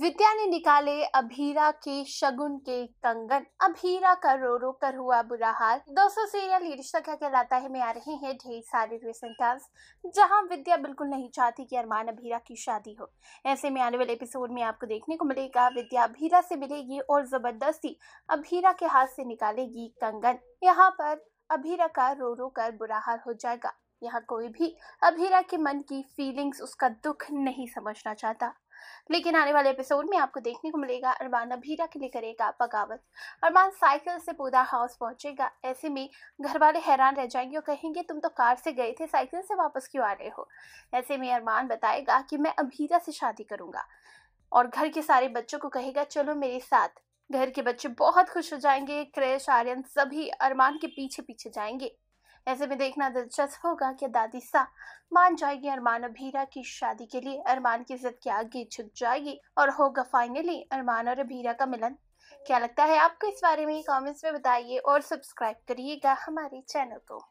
विद्या ने निकाले अभीरा के शगुन के कंगन अभीरा का रो रो कर हुआ बुरा हाल दोस्तों सीरियल ये रिश्ता क्या कहलाता है में आ रहे हैं ढेर सारे रिसेंट जहां विद्या बिल्कुल नहीं चाहती कि अरमान अभीरा की शादी हो ऐसे में आने वाले एपिसोड में आपको देखने को मिलेगा विद्या अभीरा से मिलेगी और जबरदस्ती अभीरा के हाथ से निकालेगी कंगन यहाँ पर अभीरा का रो रो कर बुरा हाल हो जाएगा यहाँ कोई भी अभीरा के मन की फीलिंग्स उसका दुख नहीं समझना चाहता लेकिन आने वाले एपिसोड में आपको देखने को मिलेगा अरमान अभीरा के लिए करेगा बगावत अरमान साइकिल से पूरा हाउस पहुंचेगा ऐसे में घर वाले हैरान रह जाएंगे और कहेंगे तुम तो कार से गए थे साइकिल से वापस क्यों आ रहे हो ऐसे में अरमान बताएगा कि मैं अभीरा से शादी करूंगा और घर के सारे बच्चों को कहेगा चलो मेरे साथ घर के बच्चे बहुत खुश हो जाएंगे क्रेश आर्यन सभी अरमान के पीछे पीछे जाएंगे ऐसे में देखना दिलचस्प होगा कि दादी सा मान जाएगी अरमान अभीरा की शादी के लिए अरमान की इज्जत के आगे झुक जाएगी और होगा फाइनली अरमान और अभीरा का मिलन क्या लगता है आपको इस बारे में कमेंट्स में बताइए और सब्सक्राइब करिएगा हमारे चैनल को